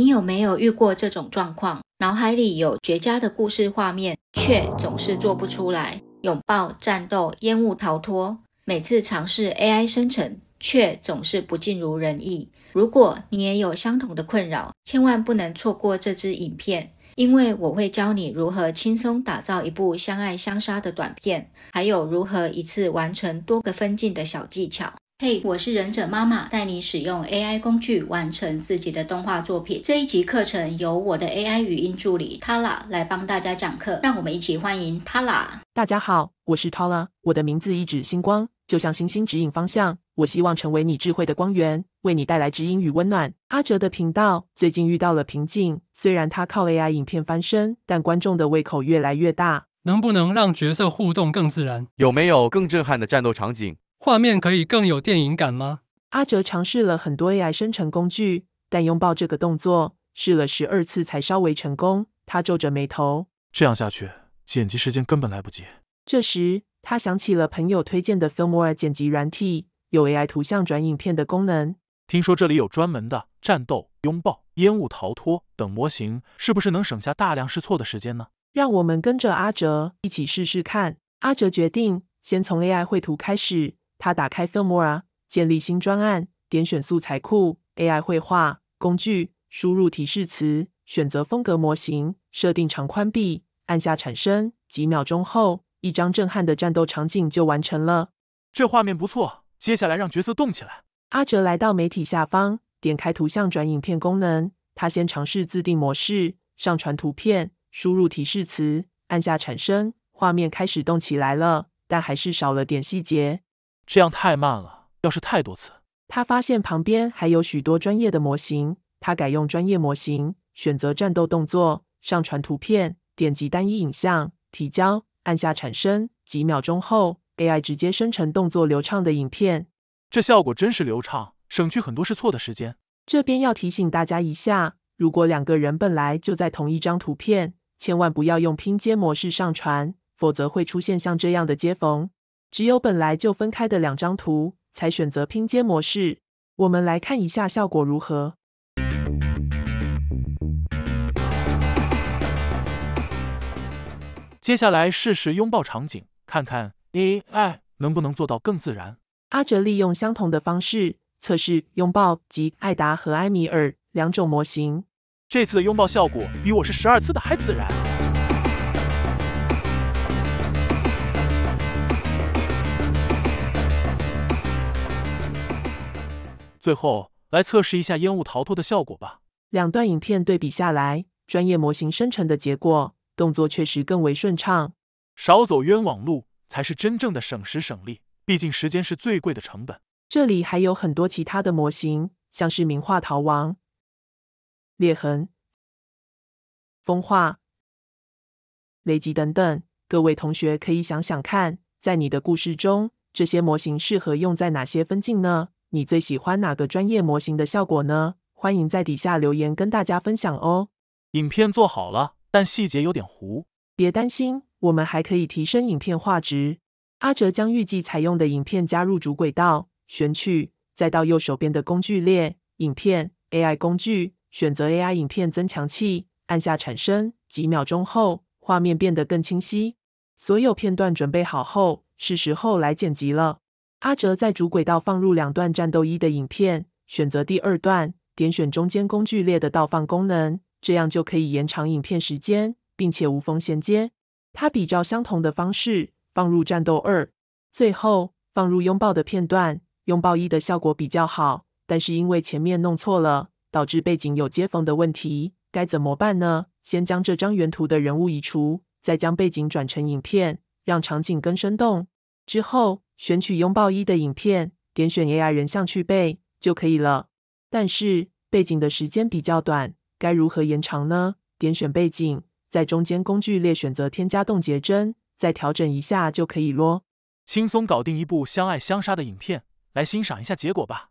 你有没有遇过这种状况？脑海里有绝佳的故事画面，却总是做不出来。拥抱、战斗、烟雾、逃脱，每次尝试 AI 生成，却总是不尽如人意。如果你也有相同的困扰，千万不能错过这支影片，因为我会教你如何轻松打造一部相爱相杀的短片，还有如何一次完成多个分镜的小技巧。嘿，我是忍者妈妈，带你使用 AI 工具完成自己的动画作品。这一集课程由我的 AI 语音助理 Tala 来帮大家讲课。让我们一起欢迎 Tala。大家好，我是 Tala，我的名字一指星光，就像星星指引方向。我希望成为你智慧的光源，为你带来指引与温暖。阿哲的频道最近遇到了瓶颈，虽然他靠 AI 影片翻身，但观众的胃口越来越大。能不能让角色互动更自然？有没有更震撼的战斗场景？画面可以更有电影感吗？阿哲尝试了很多 AI 生成工具，但拥抱这个动作试了十二次才稍微成功。他皱着眉头，这样下去剪辑时间根本来不及。这时，他想起了朋友推荐的 Filmora 剪辑软体，有 AI 图像转影片的功能。听说这里有专门的战斗、拥抱、烟雾、逃脱等模型，是不是能省下大量试错的时间呢？让我们跟着阿哲一起试试看。阿哲决定先从 AI 绘图开始。他打开 Filmora，建立新专案，点选素材库 AI 绘画工具，输入提示词，选择风格模型，设定长宽比，按下产生。几秒钟后，一张震撼的战斗场景就完成了。这画面不错，接下来让角色动起来。阿哲来到媒体下方，点开图像转影片功能。他先尝试自定模式，上传图片，输入提示词，按下产生，画面开始动起来了，但还是少了点细节。这样太慢了，要是太多次。他发现旁边还有许多专业的模型，他改用专业模型，选择战斗动作，上传图片，点击单一影像，提交，按下产生。几秒钟后，AI 直接生成动作流畅的影片。这效果真是流畅，省去很多试错的时间。这边要提醒大家一下，如果两个人本来就在同一张图片，千万不要用拼接模式上传，否则会出现像这样的接缝。只有本来就分开的两张图，才选择拼接模式。我们来看一下效果如何。接下来试试拥抱场景，看看 AI 能不能做到更自然。阿哲利用相同的方式测试拥抱及艾达和埃米尔两种模型。这次的拥抱效果比我是十二次的还自然。最后来测试一下烟雾逃脱的效果吧。两段影片对比下来，专业模型生成的结果动作确实更为顺畅。少走冤枉路才是真正的省时省力，毕竟时间是最贵的成本。这里还有很多其他的模型，像是名画逃亡、裂痕、风化、雷击等等。各位同学可以想想看，在你的故事中，这些模型适合用在哪些分镜呢？你最喜欢哪个专业模型的效果呢？欢迎在底下留言跟大家分享哦。影片做好了，但细节有点糊，别担心，我们还可以提升影片画质。阿哲将预计采用的影片加入主轨道，选取，再到右手边的工具列，影片 AI 工具，选择 AI 影片增强器，按下产生，几秒钟后画面变得更清晰。所有片段准备好后，是时候来剪辑了。阿哲在主轨道放入两段战斗一的影片，选择第二段，点选中间工具列的倒放功能，这样就可以延长影片时间，并且无缝衔接。他比照相同的方式放入战斗二，最后放入拥抱的片段。拥抱一的效果比较好，但是因为前面弄错了，导致背景有接缝的问题，该怎么办呢？先将这张原图的人物移除，再将背景转成影片，让场景更生动。之后。选取拥抱一的影片，点选 AI 人像去背就可以了。但是背景的时间比较短，该如何延长呢？点选背景，在中间工具列选择添加冻结帧，再调整一下就可以咯。轻松搞定一部相爱相杀的影片，来欣赏一下结果吧。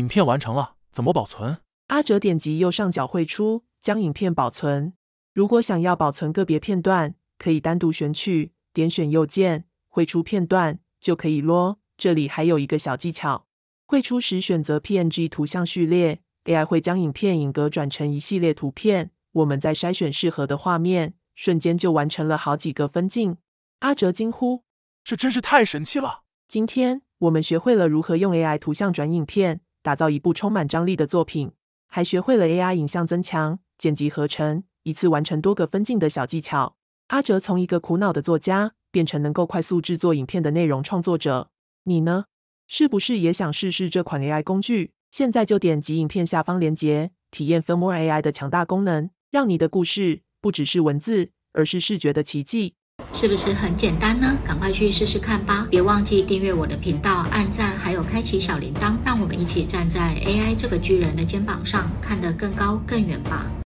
影片完成了，怎么保存？阿哲点击右上角绘出，将影片保存。如果想要保存个别片段，可以单独选取，点选右键绘出片段就可以咯。这里还有一个小技巧，绘出时选择 PNG 图像序列，AI 会将影片影格转成一系列图片，我们再筛选适合的画面，瞬间就完成了好几个分镜。阿哲惊呼：这真是太神奇了！今天我们学会了如何用 AI 图像转影片。打造一部充满张力的作品，还学会了 AI 影像增强、剪辑合成，一次完成多个分镜的小技巧。阿哲从一个苦恼的作家，变成能够快速制作影片的内容创作者。你呢？是不是也想试试这款 AI 工具？现在就点击影片下方链接，体验 Film More AI 的强大功能，让你的故事不只是文字，而是视觉的奇迹。是不是很简单呢？赶快去试试看吧！别忘记订阅我的频道，按赞，还有开启小铃铛，让我们一起站在 AI 这个巨人的肩膀上，看得更高更远吧！